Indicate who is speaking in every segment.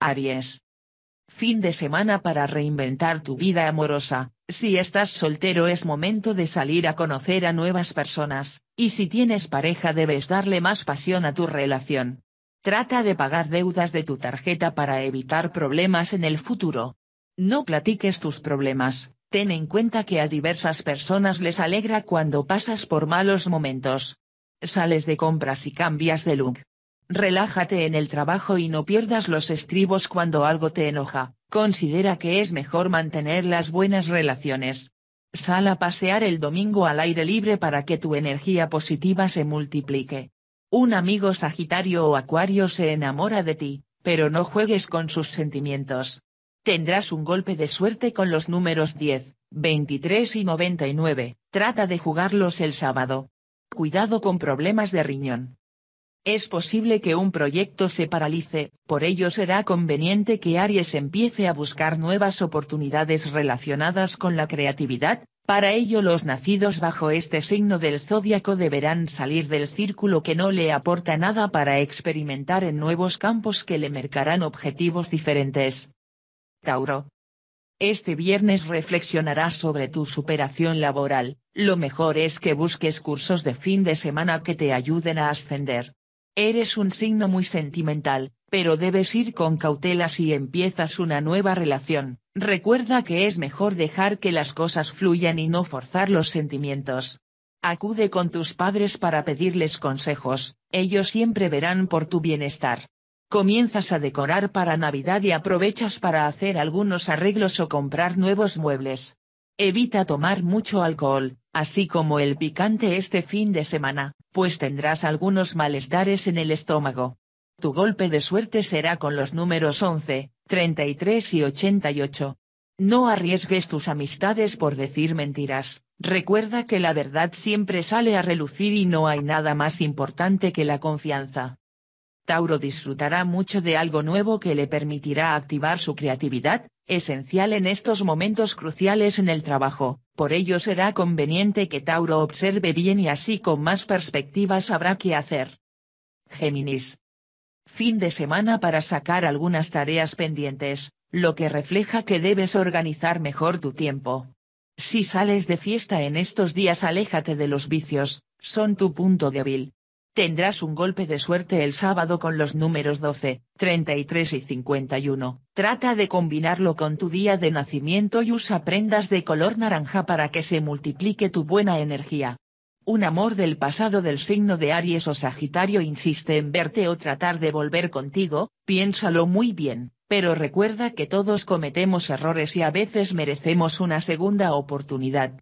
Speaker 1: Aries. Fin de semana para reinventar tu vida amorosa, si estás soltero es momento de salir a conocer a nuevas personas, y si tienes pareja debes darle más pasión a tu relación. Trata de pagar deudas de tu tarjeta para evitar problemas en el futuro. No platiques tus problemas, ten en cuenta que a diversas personas les alegra cuando pasas por malos momentos. Sales de compras y cambias de look. Relájate en el trabajo y no pierdas los estribos cuando algo te enoja, considera que es mejor mantener las buenas relaciones. Sal a pasear el domingo al aire libre para que tu energía positiva se multiplique. Un amigo Sagitario o Acuario se enamora de ti, pero no juegues con sus sentimientos. Tendrás un golpe de suerte con los números 10, 23 y 99, trata de jugarlos el sábado. Cuidado con problemas de riñón. Es posible que un proyecto se paralice, por ello será conveniente que Aries empiece a buscar nuevas oportunidades relacionadas con la creatividad, para ello los nacidos bajo este signo del Zodíaco deberán salir del círculo que no le aporta nada para experimentar en nuevos campos que le marcarán objetivos diferentes. Tauro. Este viernes reflexionarás sobre tu superación laboral, lo mejor es que busques cursos de fin de semana que te ayuden a ascender. Eres un signo muy sentimental, pero debes ir con cautela si empiezas una nueva relación. Recuerda que es mejor dejar que las cosas fluyan y no forzar los sentimientos. Acude con tus padres para pedirles consejos, ellos siempre verán por tu bienestar. Comienzas a decorar para Navidad y aprovechas para hacer algunos arreglos o comprar nuevos muebles. Evita tomar mucho alcohol, así como el picante este fin de semana, pues tendrás algunos malestares en el estómago. Tu golpe de suerte será con los números 11, 33 y 88. No arriesgues tus amistades por decir mentiras, recuerda que la verdad siempre sale a relucir y no hay nada más importante que la confianza. Tauro disfrutará mucho de algo nuevo que le permitirá activar su creatividad, esencial en estos momentos cruciales en el trabajo, por ello será conveniente que Tauro observe bien y así con más perspectivas sabrá qué hacer. Géminis. Fin de semana para sacar algunas tareas pendientes, lo que refleja que debes organizar mejor tu tiempo. Si sales de fiesta en estos días aléjate de los vicios, son tu punto débil, Tendrás un golpe de suerte el sábado con los números 12, 33 y 51. Trata de combinarlo con tu día de nacimiento y usa prendas de color naranja para que se multiplique tu buena energía. Un amor del pasado del signo de Aries o Sagitario insiste en verte o tratar de volver contigo, piénsalo muy bien, pero recuerda que todos cometemos errores y a veces merecemos una segunda oportunidad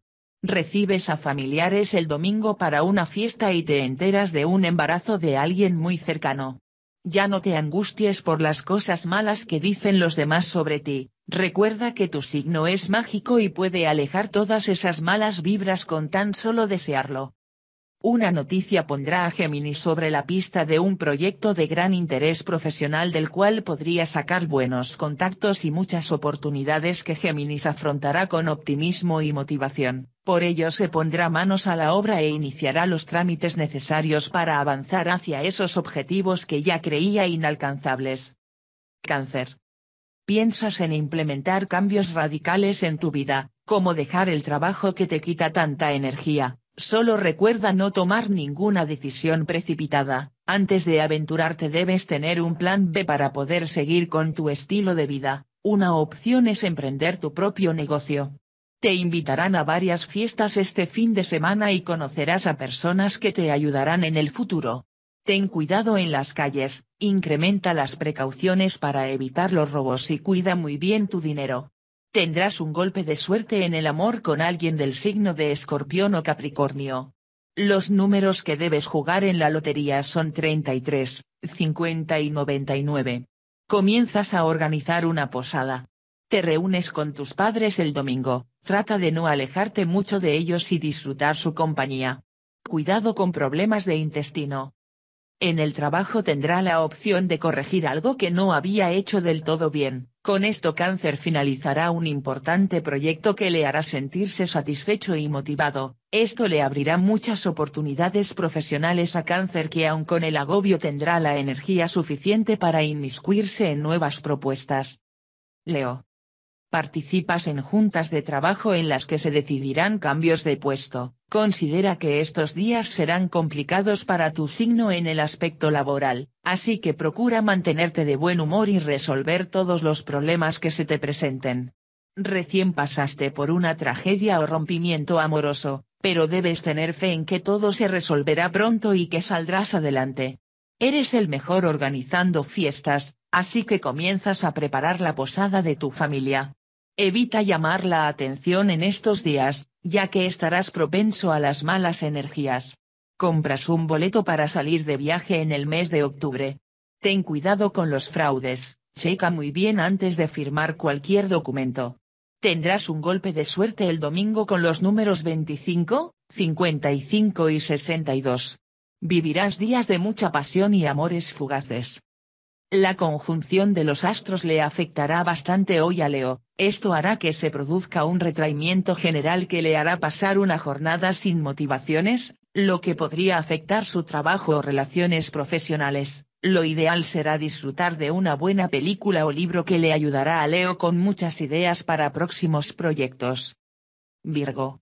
Speaker 1: recibes a familiares el domingo para una fiesta y te enteras de un embarazo de alguien muy cercano. Ya no te angusties por las cosas malas que dicen los demás sobre ti, recuerda que tu signo es mágico y puede alejar todas esas malas vibras con tan solo desearlo. Una noticia pondrá a Géminis sobre la pista de un proyecto de gran interés profesional del cual podría sacar buenos contactos y muchas oportunidades que Géminis afrontará con optimismo y motivación. Por ello se pondrá manos a la obra e iniciará los trámites necesarios para avanzar hacia esos objetivos que ya creía inalcanzables. Cáncer. Piensas en implementar cambios radicales en tu vida, como dejar el trabajo que te quita tanta energía, solo recuerda no tomar ninguna decisión precipitada, antes de aventurarte debes tener un plan B para poder seguir con tu estilo de vida, una opción es emprender tu propio negocio, te invitarán a varias fiestas este fin de semana y conocerás a personas que te ayudarán en el futuro. Ten cuidado en las calles, incrementa las precauciones para evitar los robos y cuida muy bien tu dinero. Tendrás un golpe de suerte en el amor con alguien del signo de escorpión o capricornio. Los números que debes jugar en la lotería son 33, 50 y 99. Comienzas a organizar una posada. Te reúnes con tus padres el domingo, trata de no alejarte mucho de ellos y disfrutar su compañía. Cuidado con problemas de intestino. En el trabajo tendrá la opción de corregir algo que no había hecho del todo bien, con esto cáncer finalizará un importante proyecto que le hará sentirse satisfecho y motivado, esto le abrirá muchas oportunidades profesionales a cáncer que aun con el agobio tendrá la energía suficiente para inmiscuirse en nuevas propuestas. Leo participas en juntas de trabajo en las que se decidirán cambios de puesto, considera que estos días serán complicados para tu signo en el aspecto laboral, así que procura mantenerte de buen humor y resolver todos los problemas que se te presenten. Recién pasaste por una tragedia o rompimiento amoroso, pero debes tener fe en que todo se resolverá pronto y que saldrás adelante. Eres el mejor organizando fiestas, así que comienzas a preparar la posada de tu familia, Evita llamar la atención en estos días, ya que estarás propenso a las malas energías. Compras un boleto para salir de viaje en el mes de octubre. Ten cuidado con los fraudes, checa muy bien antes de firmar cualquier documento. Tendrás un golpe de suerte el domingo con los números 25, 55 y 62. Vivirás días de mucha pasión y amores fugaces. La conjunción de los astros le afectará bastante hoy a Leo, esto hará que se produzca un retraimiento general que le hará pasar una jornada sin motivaciones, lo que podría afectar su trabajo o relaciones profesionales. Lo ideal será disfrutar de una buena película o libro que le ayudará a Leo con muchas ideas para próximos proyectos. Virgo.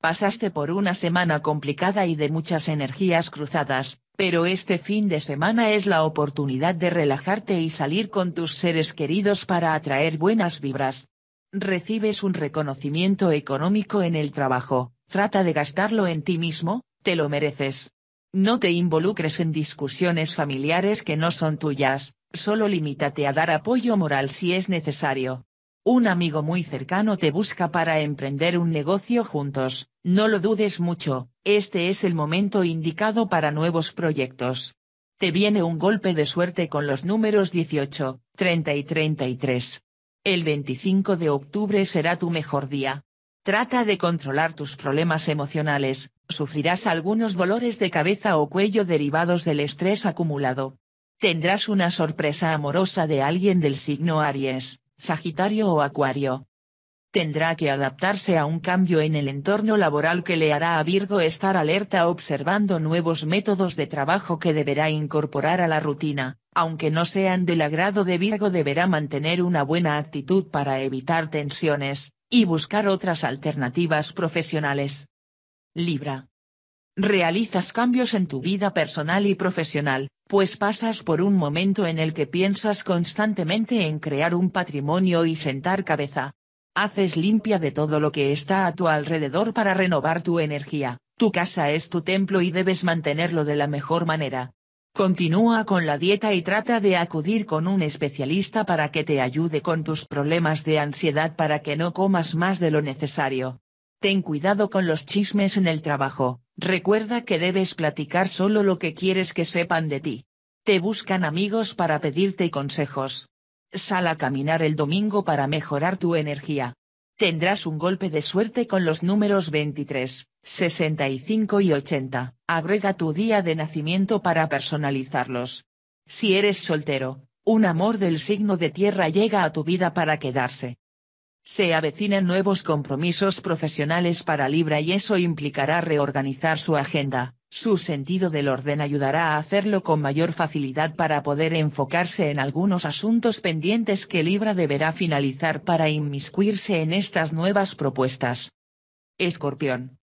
Speaker 1: Pasaste por una semana complicada y de muchas energías cruzadas, pero este fin de semana es la oportunidad de relajarte y salir con tus seres queridos para atraer buenas vibras. Recibes un reconocimiento económico en el trabajo, trata de gastarlo en ti mismo, te lo mereces. No te involucres en discusiones familiares que no son tuyas, solo limítate a dar apoyo moral si es necesario un amigo muy cercano te busca para emprender un negocio juntos, no lo dudes mucho, este es el momento indicado para nuevos proyectos. Te viene un golpe de suerte con los números 18, 30 y 33. El 25 de octubre será tu mejor día. Trata de controlar tus problemas emocionales, sufrirás algunos dolores de cabeza o cuello derivados del estrés acumulado. Tendrás una sorpresa amorosa de alguien del signo Aries, Sagitario o Acuario. Tendrá que adaptarse a un cambio en el entorno laboral que le hará a Virgo estar alerta observando nuevos métodos de trabajo que deberá incorporar a la rutina, aunque no sean del agrado de Virgo deberá mantener una buena actitud para evitar tensiones, y buscar otras alternativas profesionales. Libra realizas cambios en tu vida personal y profesional, pues pasas por un momento en el que piensas constantemente en crear un patrimonio y sentar cabeza. Haces limpia de todo lo que está a tu alrededor para renovar tu energía, tu casa es tu templo y debes mantenerlo de la mejor manera. Continúa con la dieta y trata de acudir con un especialista para que te ayude con tus problemas de ansiedad para que no comas más de lo necesario. Ten cuidado con los chismes en el trabajo, Recuerda que debes platicar solo lo que quieres que sepan de ti. Te buscan amigos para pedirte consejos. Sal a caminar el domingo para mejorar tu energía. Tendrás un golpe de suerte con los números 23, 65 y 80. Agrega tu día de nacimiento para personalizarlos. Si eres soltero, un amor del signo de tierra llega a tu vida para quedarse. Se avecinan nuevos compromisos profesionales para Libra y eso implicará reorganizar su agenda. Su sentido del orden ayudará a hacerlo con mayor facilidad para poder enfocarse en algunos asuntos pendientes que Libra deberá finalizar para inmiscuirse en estas nuevas propuestas. Escorpión.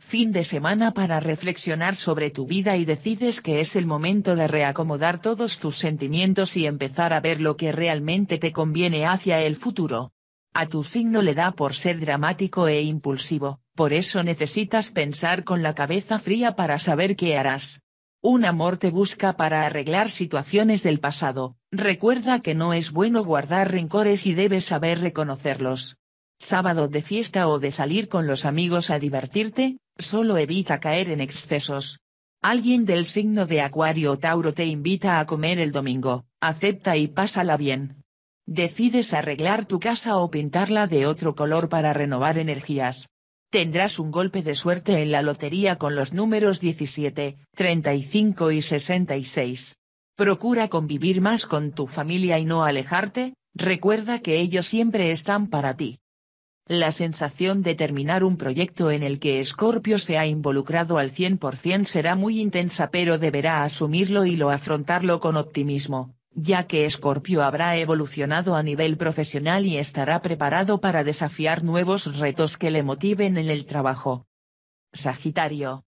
Speaker 1: Fin de semana para reflexionar sobre tu vida y decides que es el momento de reacomodar todos tus sentimientos y empezar a ver lo que realmente te conviene hacia el futuro. A tu signo le da por ser dramático e impulsivo, por eso necesitas pensar con la cabeza fría para saber qué harás. Un amor te busca para arreglar situaciones del pasado, recuerda que no es bueno guardar rencores y debes saber reconocerlos. Sábado de fiesta o de salir con los amigos a divertirte, solo evita caer en excesos. Alguien del signo de Acuario o Tauro te invita a comer el domingo, acepta y pásala bien. Decides arreglar tu casa o pintarla de otro color para renovar energías. Tendrás un golpe de suerte en la lotería con los números 17, 35 y 66. Procura convivir más con tu familia y no alejarte, recuerda que ellos siempre están para ti. La sensación de terminar un proyecto en el que Scorpio se ha involucrado al 100% será muy intensa pero deberá asumirlo y lo afrontarlo con optimismo, ya que Scorpio habrá evolucionado a nivel profesional y estará preparado para desafiar nuevos retos que le motiven en el trabajo. Sagitario.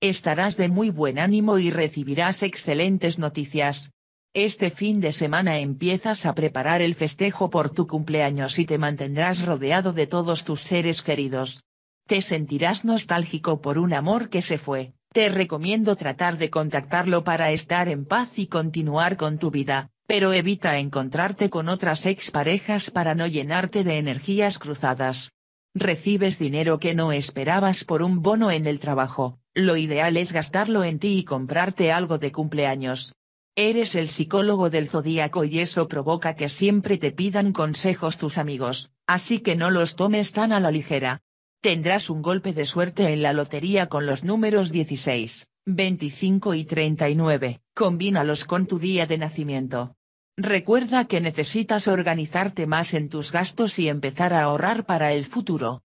Speaker 1: Estarás de muy buen ánimo y recibirás excelentes noticias. Este fin de semana empiezas a preparar el festejo por tu cumpleaños y te mantendrás rodeado de todos tus seres queridos. Te sentirás nostálgico por un amor que se fue, te recomiendo tratar de contactarlo para estar en paz y continuar con tu vida, pero evita encontrarte con otras exparejas para no llenarte de energías cruzadas. Recibes dinero que no esperabas por un bono en el trabajo, lo ideal es gastarlo en ti y comprarte algo de cumpleaños. Eres el psicólogo del zodíaco y eso provoca que siempre te pidan consejos tus amigos, así que no los tomes tan a la ligera, Tendrás un golpe de suerte en la lotería con los números 16, 25 y 39, combínalos con tu día de nacimiento. Recuerda que necesitas organizarte más en tus gastos y empezar a ahorrar para el futuro.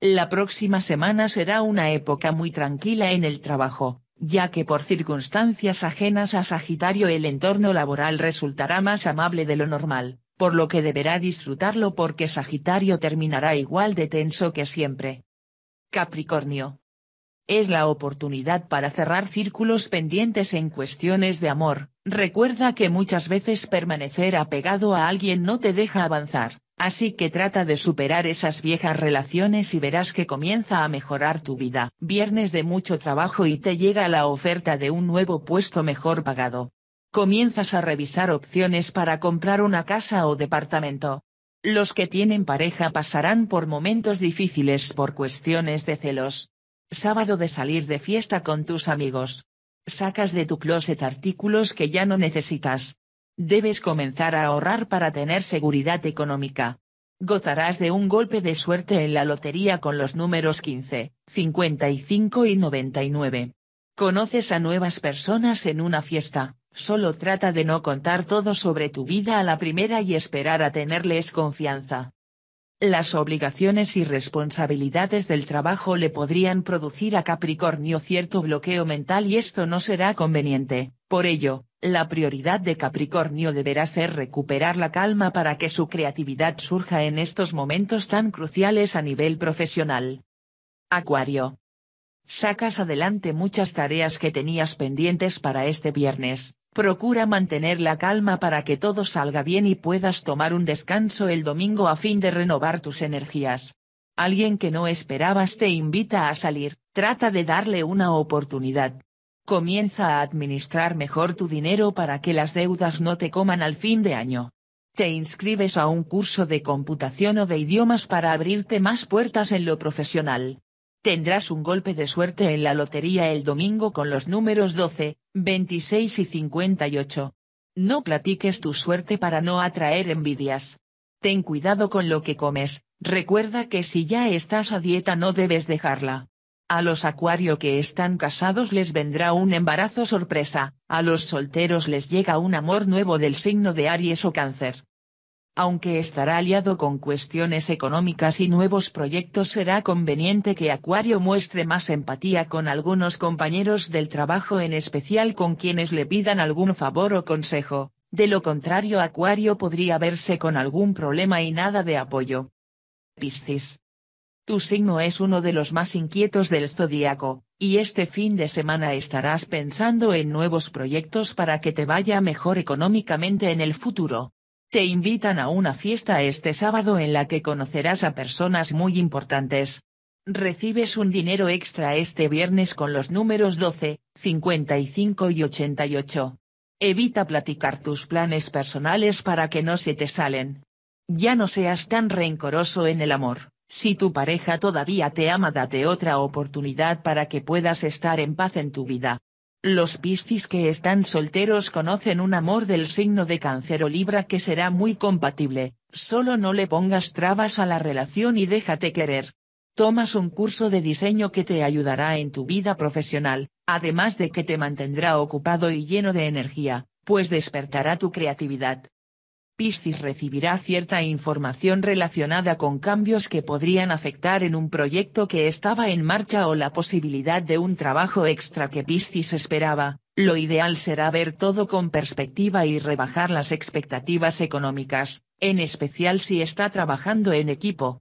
Speaker 1: La próxima semana será una época muy tranquila en el trabajo, ya que por circunstancias ajenas a Sagitario el entorno laboral resultará más amable de lo normal por lo que deberá disfrutarlo porque Sagitario terminará igual de tenso que siempre. Capricornio. Es la oportunidad para cerrar círculos pendientes en cuestiones de amor, recuerda que muchas veces permanecer apegado a alguien no te deja avanzar, así que trata de superar esas viejas relaciones y verás que comienza a mejorar tu vida. Viernes de mucho trabajo y te llega la oferta de un nuevo puesto mejor pagado, comienzas a revisar opciones para comprar una casa o departamento. Los que tienen pareja pasarán por momentos difíciles por cuestiones de celos. Sábado de salir de fiesta con tus amigos. Sacas de tu closet artículos que ya no necesitas. Debes comenzar a ahorrar para tener seguridad económica. Gozarás de un golpe de suerte en la lotería con los números 15, 55 y 99. Conoces a nuevas personas en una fiesta. Solo trata de no contar todo sobre tu vida a la primera y esperar a tenerles confianza. Las obligaciones y responsabilidades del trabajo le podrían producir a Capricornio cierto bloqueo mental y esto no será conveniente, por ello, la prioridad de Capricornio deberá ser recuperar la calma para que su creatividad surja en estos momentos tan cruciales a nivel profesional. Acuario. Sacas adelante muchas tareas que tenías pendientes para este viernes, Procura mantener la calma para que todo salga bien y puedas tomar un descanso el domingo a fin de renovar tus energías. Alguien que no esperabas te invita a salir, trata de darle una oportunidad. Comienza a administrar mejor tu dinero para que las deudas no te coman al fin de año. Te inscribes a un curso de computación o de idiomas para abrirte más puertas en lo profesional. Tendrás un golpe de suerte en la lotería el domingo con los números 12, 26 y 58. No platiques tu suerte para no atraer envidias. Ten cuidado con lo que comes, recuerda que si ya estás a dieta no debes dejarla. A los acuario que están casados les vendrá un embarazo sorpresa, a los solteros les llega un amor nuevo del signo de Aries o Cáncer aunque estará aliado con cuestiones económicas y nuevos proyectos será conveniente que Acuario muestre más empatía con algunos compañeros del trabajo en especial con quienes le pidan algún favor o consejo, de lo contrario Acuario podría verse con algún problema y nada de apoyo. Piscis. Tu signo es uno de los más inquietos del zodiaco, y este fin de semana estarás pensando en nuevos proyectos para que te vaya mejor económicamente en el futuro. Te invitan a una fiesta este sábado en la que conocerás a personas muy importantes. Recibes un dinero extra este viernes con los números 12, 55 y 88. Evita platicar tus planes personales para que no se te salen. Ya no seas tan rencoroso en el amor. Si tu pareja todavía te ama, date otra oportunidad para que puedas estar en paz en tu vida. Los piscis que están solteros conocen un amor del signo de cáncer o libra que será muy compatible, solo no le pongas trabas a la relación y déjate querer. Tomas un curso de diseño que te ayudará en tu vida profesional, además de que te mantendrá ocupado y lleno de energía, pues despertará tu creatividad. Piscis recibirá cierta información relacionada con cambios que podrían afectar en un proyecto que estaba en marcha o la posibilidad de un trabajo extra que Piscis esperaba, lo ideal será ver todo con perspectiva y rebajar las expectativas económicas, en especial si está trabajando en equipo,